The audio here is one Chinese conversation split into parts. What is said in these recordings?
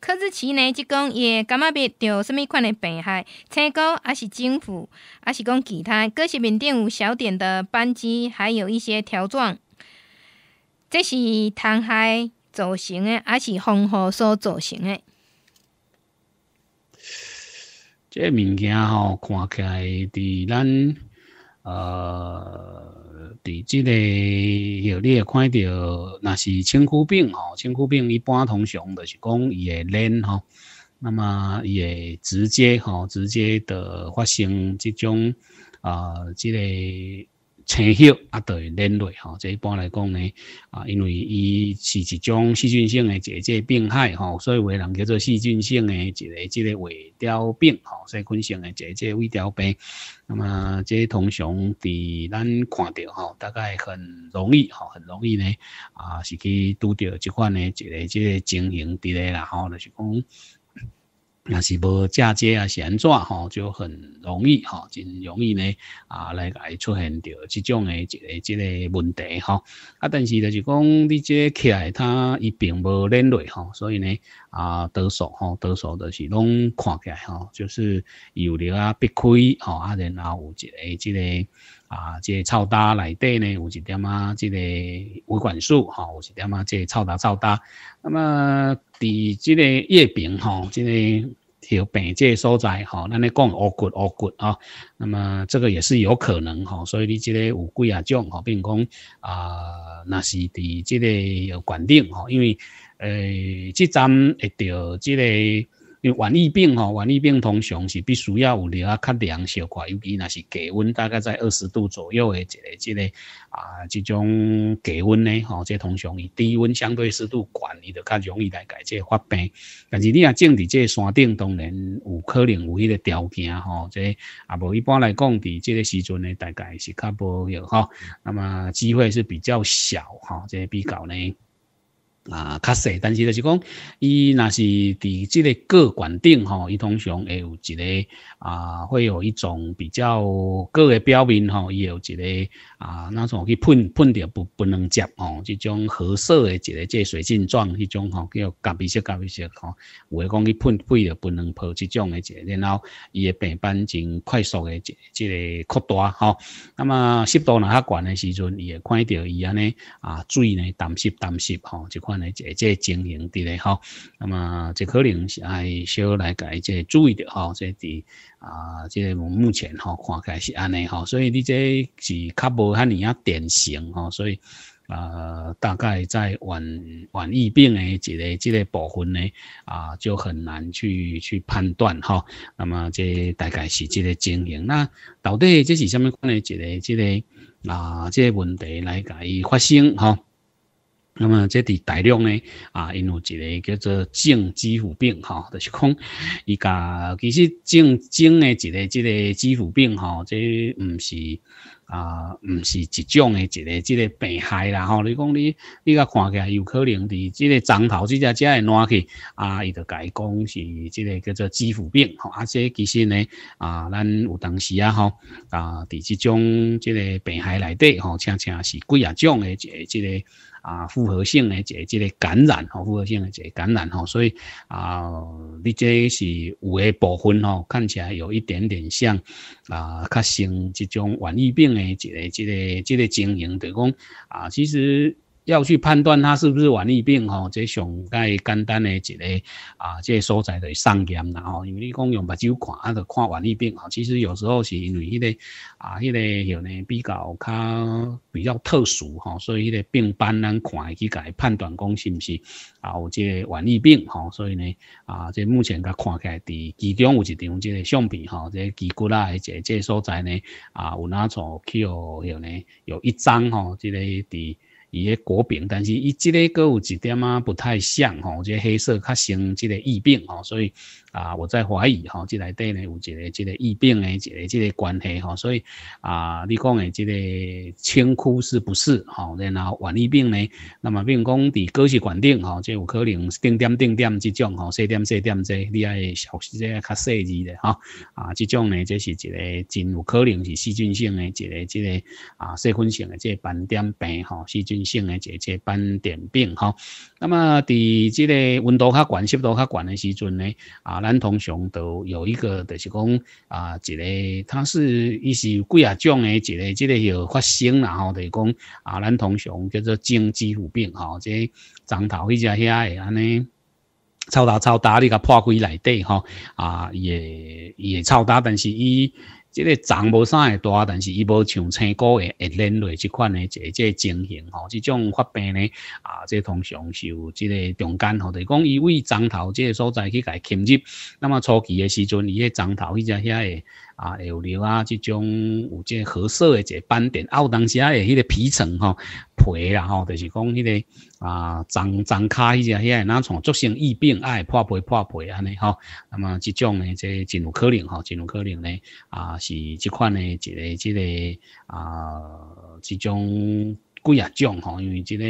可是其内即讲也，感觉别着甚物款的病害，青馆还是政府，还是讲其他，各是面顶有小点的斑迹，还有一些条状，这是虫害造成的，还是风火所造成的？这物件吼，看起来伫咱。呃，对，这个吼你也看到，那是青枯病吼，青枯病一般通常就是讲伊会冷吼，那么也直接吼直接的发生这种啊，这个。青黑啊，对两类吼。这一般来讲呢，啊，因为伊是一种细菌性的一个病害吼，所以话人叫做细菌性的一个这个胃凋病吼，细菌性的一个这个胃凋病。那么这通常伫咱看到吼，大概很容易吼，很容易呢，啊，是去拄着一款呢一个这个经营伫咧啦吼，就是讲。那是无嫁接啊，是安怎吼，就很容易吼，真容易呢啊，来来出现着这种诶一个这个问题吼。啊，但是就是讲你即起来，它伊并无连蕊吼，所以呢啊，倒数吼，倒数就是拢看起来吼，就是油料啊，避开吼，啊然后有一个这个。啊，即个臭搭内底呢，有一点啊，即个微管束吼，有一点啊，即个臭搭臭搭。那么伫即个叶柄吼，即个。有病界所在，吼，那你讲恶骨恶骨啊，那么这个也是有可能，吼，所以你这个有鬼啊将吼，并讲啊，那是伫这个要稳定，吼，因为诶，即站会到这个。因为瘟疫病吼，瘟疫病通常是必须要有热啊较凉小块，尤其那是低温，大概在二十度左右的这个即个啊即种低温呢吼，即通常以低温相对湿度管伊的较容易来家即发病。但是你若种伫即山顶，当然有可能有一个条件吼，即啊无一般来讲，伫即个时阵呢，大概是较无有哈，那么机会是比较小哈，即比较呢。啊，较细，但是就是讲，伊若是伫即个个管顶吼，伊通常会有一个啊，会有一种比较个的表面吼，伊有一个啊，那种去喷喷着不不能接吼，即种褐色诶一个即水浸状迄种吼，叫咖啡色咖啡色吼，有诶讲去喷飞着不能破即种诶，一个，然后伊诶病斑就快速诶即即个扩大吼。那么湿度若较悬诶时阵，伊会看着伊安尼啊，水呢潮湿潮湿吼，即款。解解经营的咧吼，那么这可能是爱小来解决注意的吼，即伫啊，这目前吼看起来是安尼吼，所以你这是较无遐尔啊典型吼，所以呃大概在晚晚疫病的一个这个部分呢啊就很难去去判断哈。那么这大概是这个经营，那到底这是什么一个这个啊这问题来伊发生哈？那么，即伫大量呢，啊，因为一个叫做正肌肤病，哈，就是讲，伊个其实正正诶一个即个肌肤病，哈，这毋是啊，唔是一种诶一个即个病害啦，吼。你讲你，你甲看起来有可能伫即个针头即只只会烂去，啊，伊就改讲是即个叫做肌肤病，吼，啊，即其实呢啊，咱有当时啊，吼，啊，伫即种即个病害内底，吼，恰恰是几啊种嘅即即个。啊，复合性的一个这个感染吼，复合性的一个感染吼，所以啊，你这是有诶部分吼，看起来有一点点像啊，较像这种晚疫病诶一个一个一个经营，着讲啊，其实。要去判断他是不是顽皮病哦，这上个简单的一个啊，这所在的上验啦吼，因为你讲用目睭看，啊，就看顽皮病啊。其实有时候是因为迄个啊，迄个有呢比较较比较特殊吼，所以迄个病斑咱看，去解判断讲是毋是啊有这顽皮病吼。所以呢啊，这目前甲看起来，伫其中有一张即个相片吼，这脊骨啦，这这所在呢啊，有哪处去哦有呢有一张吼，即个伫。伊个果病，但是伊这个佫有一点啊不太像吼，即黑色较像即个疫病吼，所以啊我在怀疑吼，即内底呢有一个即个疫病诶，一个即个关系吼，所以啊你讲诶即个清枯是不是吼？然后晚疫病呢，那么并讲伫果树园顶吼，即有可能定点定点即种吼，细点细点即，你爱小个较细致的哈啊，即种呢这是一个真有可能是细菌性诶一个即个啊细菌性诶即斑点病吼，细菌。性的这些斑点病哈，那么在这个温度较悬、湿度较悬的时阵呢，啊，咱通常都有一个，就是讲啊，一个，它是一是几啊种的一个这个吼发生，然后就是讲啊，咱通常叫做经肌柱病哈、吼，即长头一只遐的安尼，超大超大，你甲破开内底吼，啊，也也超大，但是伊。即个长无啥会大，但是伊无像青果会连累即款诶一个即情形吼，即种发病呢啊，即通常是有即个中间吼，就讲伊为长头即个所在去家侵入。那么初期诶时阵，伊个长头伊只遐个啊会幼留啊，即种有即褐色诶一个斑点，啊，有当时啊迄个皮层吼。皮啦吼，就是讲迄个啊，长长卡迄只迄个若从急性疫病啊，会破皮破皮安尼吼。那么即种呢，即真有可能吼，真有可能呢啊，是即款呢一个即个啊，即种几啊种吼，因为即个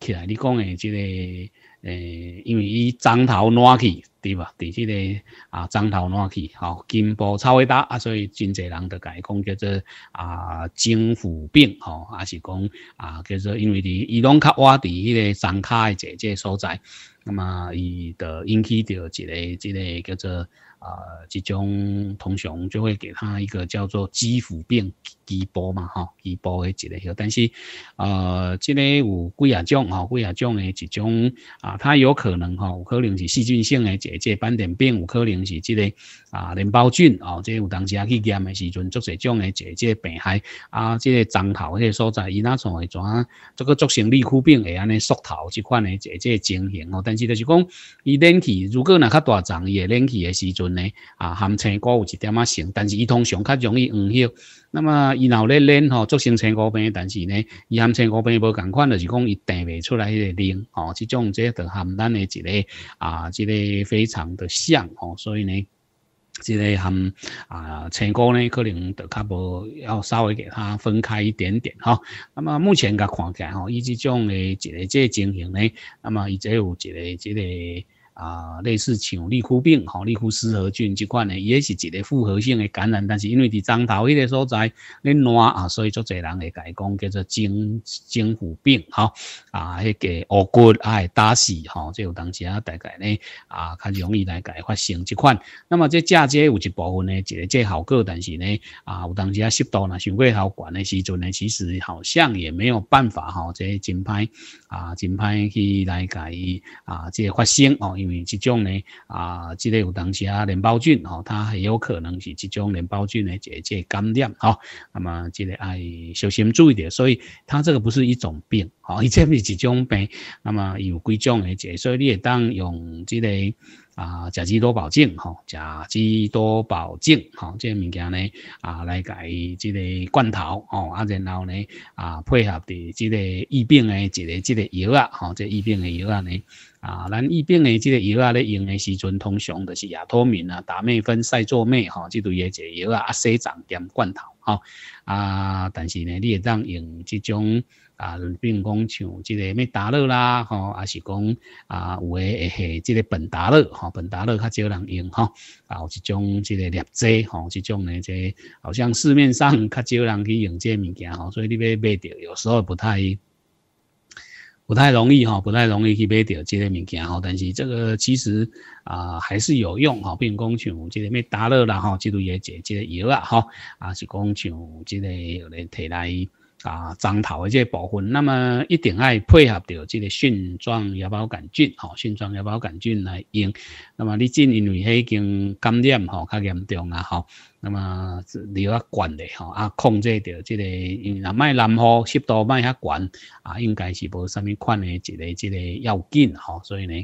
起来你讲诶即个。诶，因为伊长头暖气，对吧？伫这个啊，长头暖气，吼，金部超伟大啊，所以真侪人甲伊讲叫做啊，颈虎病，吼，还是讲啊，叫做因为伫伊拢较倚伫迄个长卡诶，即个所在，那么伊就引起着一个，一个叫做。啊，这种通常就会给他一个叫做肌肤病肌波嘛，哈，肌波诶一个个，但是，呃，这个有几啊种，吼，几啊种诶一种啊，它有可能，吼，有可能是细菌性诶，这个斑点病，有可能是这个啊，链孢菌，哦，即有当时啊去验诶时阵，足侪种诶，这个病害啊，即个脏头迄个所在，伊哪从诶啊，这个造成利枯病会安尼缩头即款诶，这个情形，哦，但是就是讲，伊冷气，如果若较大，脏，伊冷气诶时阵。呢，啊含青菇有一点啊成，但是伊通常较容易黄喐，那么伊然后咧冷吼，做成青菇病，但是呢，伊含青菇病无同款，就是讲伊地未出来迄个冷哦，即种即个同含咱嘅一个，啊，即个非常的像哦，所以呢，即个含啊青菇呢，可能就较无要稍微给它分开一点点哈。那么目前看起来吼，伊即种嘅一个即个情形呢，那么伊即有一个即个。啊，类似像利枯病、吼利枯斯河菌这款呢，也是一个复合性的感染。但是因为伫樟头迄个所在咧暖啊，所以做侪人会改讲叫做“精精腐病”吼。啊，迄个恶骨啊会打死吼，即有当时啊大概呢啊较容易来改发生这款。那么这嫁接有一部分呢，一个即效果，但是呢啊有当时啊湿度呢，伤过头悬的时阵呢，其实好像也没有办法吼，即真歹啊真歹去来改伊啊即发生哦。因为这种呢，啊，这个有东西啊，淋巴菌哦，它很有可能是这种淋巴菌呢一个这感染哦，那么这个要小心注意点，所以它这个不是一种病哦，它这不是一种病，那么有几种的这，所以你也当用这个。啊，甲基多保健吼，甲基多保净，吼，这物件呢，啊，来解这个罐头，哦，啊，然后呢，啊，配合的这个疫病的一个这个药啊，吼，这疫病的药啊呢，啊，咱疫病的这个药啊咧用的时阵，通常都是亚脱敏啊、达美芬、赛唑咪，吼，这都也个药啊，啊，西藏点罐头，吼。啊，但是呢，你也当用这种。啊，比如讲像即个咩达乐啦，吼，还是讲啊，有诶，系即个本达乐，吼，本达乐较少人用，吼，啊，有一种即个劣剂，吼，即种呢，即好像市面上较少人去用即个物件，吼，所以你要买着，有时候不太不太容易，吼，不太容易去买着即个物件，吼，但是这个其实啊，还是有用，吼，比如讲像即个咩达乐啦，吼，即类药剂，即个药啊，吼，啊是讲像即个有人提来。啊，张头这即部分，那么一定爱配合着即个链状芽孢杆菌吼，链状芽孢杆菌来用。那么你正因为已经感染吼，较严重啊吼。那么，热量高嘞吼，啊，控制着，这个，因啊，卖南方湿度卖遐高，啊，应该是无什么款嘅一个，一个要紧吼，所以呢，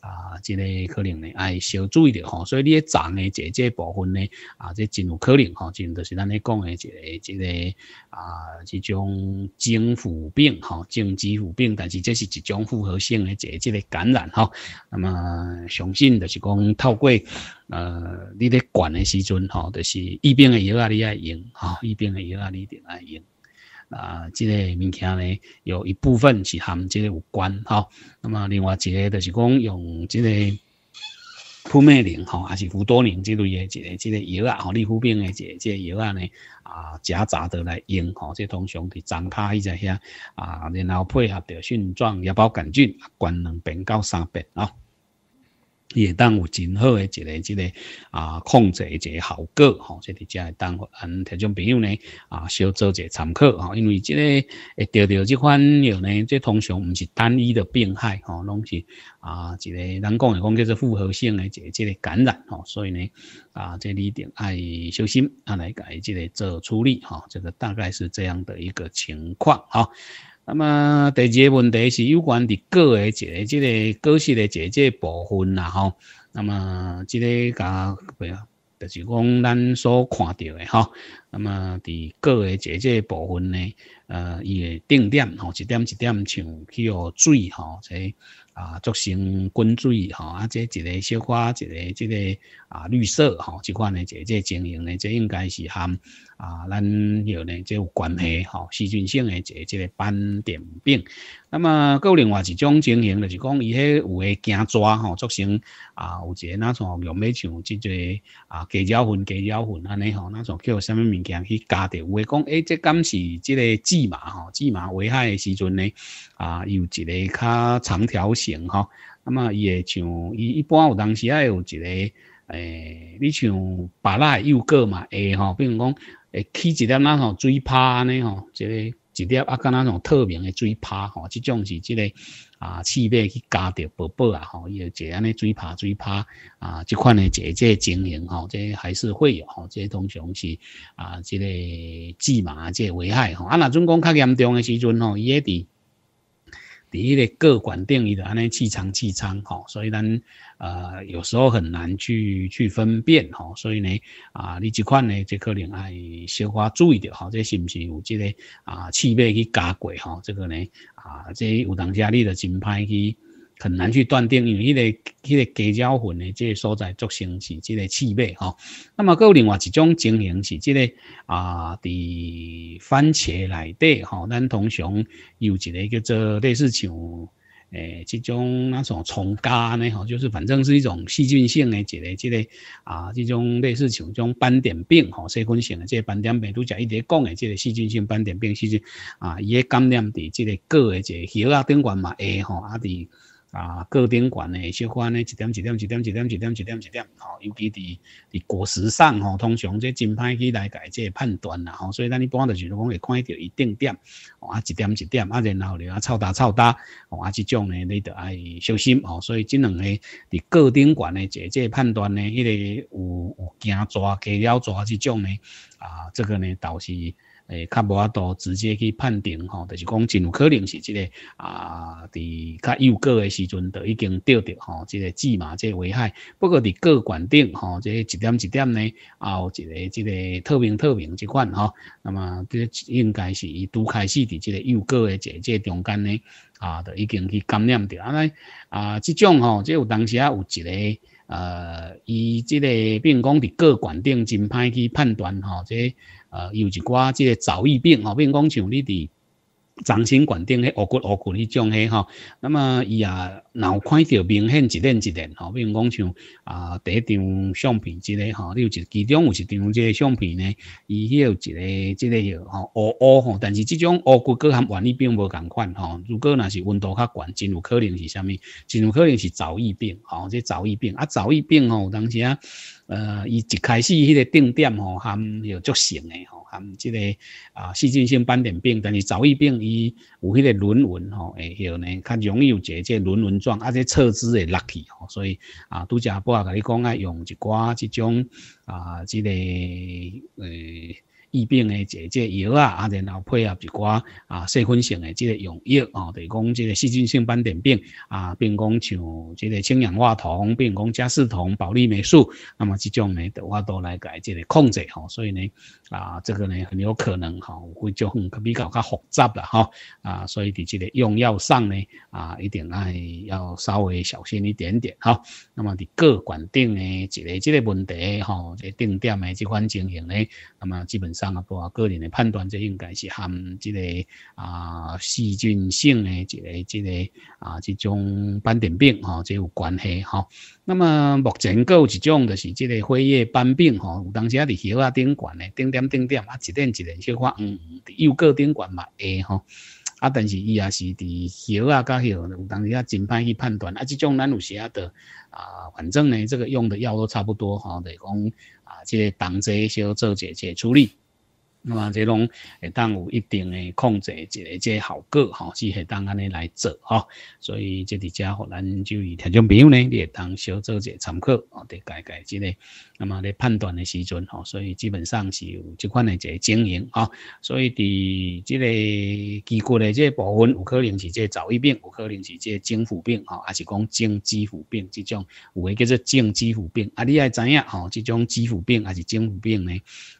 啊，这个可能呢，爱注意着吼，所以你一涨呢，这这部分呢，啊，这真有可能吼，真就是咱咧讲的一个，一个啊，这种经腐病吼，经皮腐病，但是这是一种复合性的这这个感染吼。那么，相信就是讲透过。呃，你咧管的时阵吼，就是疫病的药啊，你爱用哈；疫病的药啊，你定来用。啊，即个物件呢，有一部分是含即个有关哈。那么另外一个就是讲用即个扑灭灵哈，还是氟多灵之类的一个、即个药啊，吼，立肤病的即个个药啊呢，啊，夹杂着来用吼。即通常伫针塔伊在遐啊，然后配合着链状芽孢杆菌，管两遍到三遍啊。也当有真好诶一个即个啊控制诶一个效果吼，即以伫遮当听众朋友呢啊，小做一个参考吼，因为即个会着着即款药呢，即通常毋是单一的病害吼，拢是啊一个咱讲诶讲叫做复合性诶一个即个感染吼，所以呢啊，即你定爱小心，啊来伊即个做处理吼，这个大概是这样的一个情况哈。那么第二个问题是有关伫个的一个即个个式的一个部分啦吼。那么即个甲，就是讲咱所看到的吼。那么伫个的一个部分呢，呃，伊嘅定点吼，一点一点像去个水吼，即。啊，造成滚水吼，啊，即一个小可一个即个啊绿色吼，即款的这这情形呢，这应该是含啊咱有呢这有关系吼，细菌性的这这个斑点病。那么，有另外一种情形，就是讲伊迄有诶惊抓吼，造成。啊，有一个那种玉米像即个啊，鸡条粉、鸡条粉安尼吼，嗱，种叫什么物件去加的？有嘅讲，诶，即敢是即个芝麻吼，芝麻危害诶时阵咧，啊，有一个较长条形吼，那么伊会像，伊一般有当时系有一个，诶，你像巴拉幼果嘛，诶吼，比如讲，诶，起一粒那种水泡尼吼，嗬，即一粒啊，咁那种透明诶水泡，吼，这种是即个。啊，气味去加到宝宝啊，吼，伊会一安尼水拍水拍啊，即款呢，一个经营吼，即还是会有吼，即通常是啊，即个芝麻即危害吼。啊，若准讲较严重诶时阵吼，伊会伫。第一咧，各管定义的，安尼气仓弃长吼，所以咱呃有时候很难去去分辨吼，所以呢啊，你即款呢，就可能爱小可注意着吼，这是不是有即个啊气味去加过吼？这个呢啊，这有当家你都真歹去。很难去断定，因为迄个、迄个鸡脚粉的这所在，作成是这个气味吼。那么，佫有另外一种情形是，这个啊，伫番茄内底吼，咱通常有一个叫做类似像诶，这种那种虫家呢吼，就是反正是一种细菌性的一个，这个啊，这种类似像种斑点病吼，细菌性的这斑点病，拄仔一直讲的这个细菌性斑点病，细菌啊，伊个感染伫这个个的一个叶啊顶冠嘛会吼，啊伫。啊，个顶关呢，小贩呢，一点一点一点一点一点一点一点，吼，尤其伫伫果实上吼，通常这真歹去来家这判断啦，吼，所以咱一般就是讲会看到一定点，啊，一点一点啊，然后了啊，臭大臭大，啊，这种呢，你得爱小心哦，所以这两个伫个顶关呢，这这判断呢，迄个有有惊抓、加了抓这种呢，啊，这个呢，倒是。诶，较无法度直接去判定吼，就是讲真有可能是即个啊，伫较幼个诶时阵就已经钓着吼，即个致嘛，即个危害。不过伫个管顶吼，即一点一点咧，也有一个即个透明透明即款吼。那么，这应该是伊拄开始伫即个幼个诶，即即中间咧啊，就已经去感染着。啊，啊，即种吼，即有当时啊，有一个呃，伊即个如讲伫个管顶真歹去判断吼，即。啊，有一寡即早疫病比如讲像你伫长心管顶个恶骨乌骨迄种个吼，那么伊也若看到明显一点一点吼，比如讲像啊第一张相片之类吼，你有即其中有一张即相片呢，伊迄有一个即个哟吼乌乌吼，但是即种乌骨佮含原理并无共款吼。如果那是温度较悬，真有可能是啥物？真有可能是早疫病吼，即早疫病啊早疫病吼，有当时啊呃伊一开始迄个定点吼含有足性诶吼。啊，这个啊，细菌性斑点病，但是早疫病，伊有迄个轮纹吼，会有呢，较容易有一个即轮纹状，啊，且侧枝会落去吼，所以啊，拄则阿啊，阿甲你讲啊，用一寡即种啊，即个诶。疫病诶，一个药啊，啊，然后配合一寡啊，细菌性诶，这个用药啊，比如讲这个细菌性斑点病啊，并讲像这个氢氧化铜，并讲加士铜、保利霉素，那么即种诶，的话都来解这个控制吼。所以呢，啊，这个呢，很有可能吼会就比较较复杂啦吼。啊，所以伫这个用药上呢，啊，一定爱要稍微小心一点点哈。那么伫各管顶诶一个即个问题吼，即个定点诶即款情形呢，那么基本。上啊，步个人的判断，即应该是含即个啊细菌性的一个这个啊，即种斑点病吼，即有关系吼。那么目前佫有一种，就是即个灰叶斑病吼，有当时啊伫叶啊顶管的顶点顶点啊，一点一点小块，嗯，又过顶管嘛，会吼。啊，但是伊也是伫叶啊佮许，有当时啊真歹去判断啊。即种咱有时啊，的啊，反正呢，这个用的药都差不多哈，等于讲啊，即同遮小做一解处理。那么即种会当有一定的控制一个即效果吼，是会当安尼来做吼，所以即伫家伙咱就以听众朋友呢，你会当小做者参考哦，对家家即个，那么咧判断的时阵吼，所以基本上是有这款的一个经营吼，所以伫即个机构的即部分有可能是即早疫病，有可能是即精府病吼，还是讲精肌府病即种，有诶叫做精肌府病，啊，你爱知影吼，即种肌府病还是精府病呢？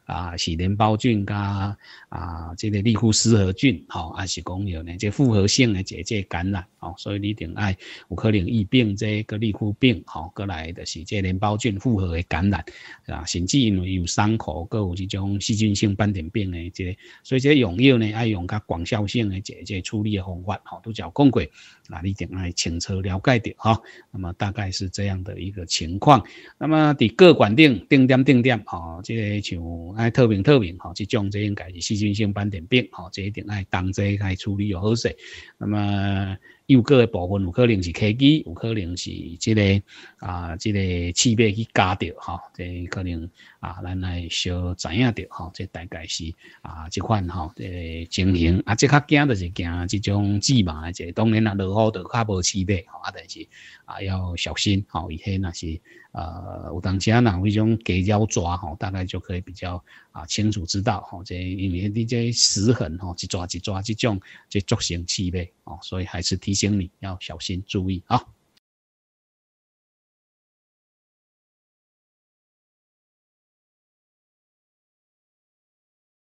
啊，是淋孢菌加啊，这个立库斯核菌吼，也是讲有呢，即复合性的结节感染哦，所以你定要有可能疫病这个立库病吼，过来的是这淋孢菌复合的感染啊，甚至因为有伤口，搁有这种细菌性斑点病的这，所以这用药呢，爱用较广效性的结节处理的方法吼，都叫讲过，那你定要清楚了解着哈。那么大概是这样的一个情况，那么得各管定定点定点哦，这就。哎，透明透明，吼，即种就应该是细菌性斑点病，吼，这一定爱当即该处理又好势。那么，又个部分有可能是开机，有可能是即个啊，即个器皿去夹着，吼，即可能啊，咱来小知影着，吼，即大概是啊，即款吼，诶，情形。啊，即较惊着是惊即种芝麻，即当然啊，落雨就较无器皿，吼，啊，但是啊，要小心，吼，伊迄若是。呃，有当时啊，那种给腰抓吼，大概就可以比较啊清楚知道吼，这因为你这石痕吼，一抓一抓这种这足形器呗哦，所以还是提醒你要小心注意啊。